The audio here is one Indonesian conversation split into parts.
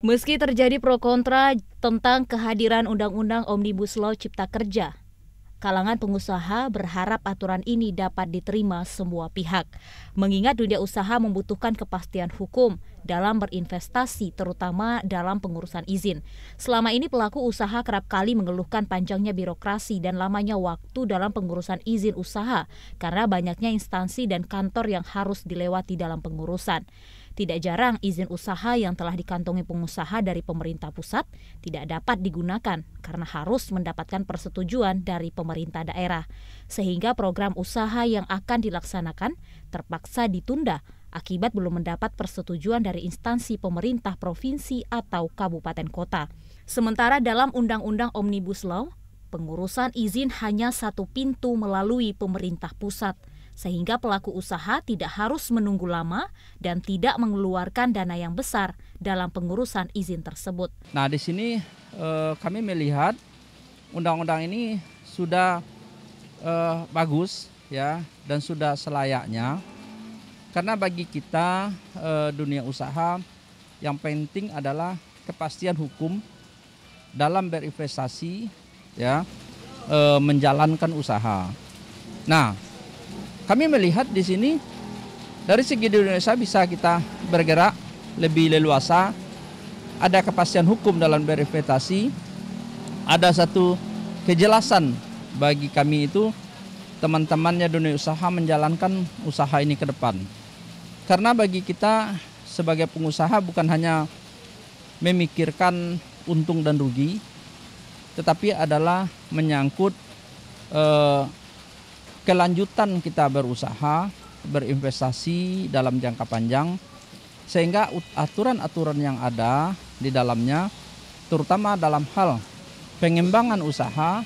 Meski terjadi pro kontra tentang kehadiran Undang-Undang Omnibus Law Cipta Kerja, kalangan pengusaha berharap aturan ini dapat diterima semua pihak, mengingat dunia usaha membutuhkan kepastian hukum dalam berinvestasi, terutama dalam pengurusan izin. Selama ini pelaku usaha kerap kali mengeluhkan panjangnya birokrasi dan lamanya waktu dalam pengurusan izin usaha karena banyaknya instansi dan kantor yang harus dilewati dalam pengurusan. Tidak jarang izin usaha yang telah dikantongi pengusaha dari pemerintah pusat tidak dapat digunakan karena harus mendapatkan persetujuan dari pemerintah daerah. Sehingga program usaha yang akan dilaksanakan terpaksa ditunda akibat belum mendapat persetujuan dari instansi pemerintah provinsi atau kabupaten kota. Sementara dalam Undang-Undang Omnibus Law, pengurusan izin hanya satu pintu melalui pemerintah pusat sehingga pelaku usaha tidak harus menunggu lama dan tidak mengeluarkan dana yang besar dalam pengurusan izin tersebut. Nah, di sini eh, kami melihat undang-undang ini sudah eh, bagus ya dan sudah selayaknya. Karena bagi kita eh, dunia usaha yang penting adalah kepastian hukum dalam berinvestasi ya eh, menjalankan usaha. Nah, kami melihat di sini dari segi di Indonesia bisa kita bergerak lebih leluasa, ada kepastian hukum dalam berinvestasi, ada satu kejelasan bagi kami itu teman-temannya dunia usaha menjalankan usaha ini ke depan. Karena bagi kita sebagai pengusaha bukan hanya memikirkan untung dan rugi, tetapi adalah menyangkut eh, kelanjutan kita berusaha, berinvestasi dalam jangka panjang sehingga aturan-aturan yang ada di dalamnya terutama dalam hal pengembangan usaha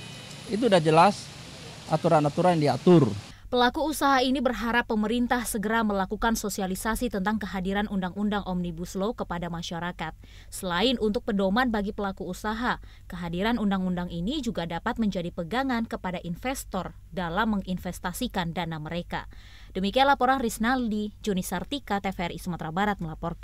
itu sudah jelas aturan-aturan yang diatur. Pelaku usaha ini berharap pemerintah segera melakukan sosialisasi tentang kehadiran Undang-Undang Omnibus Law kepada masyarakat. Selain untuk pedoman bagi pelaku usaha, kehadiran undang-undang ini juga dapat menjadi pegangan kepada investor dalam menginvestasikan dana mereka. Demikian laporan Risnaldi, Juni Sartika, TVRI Sumatera Barat melaporkan.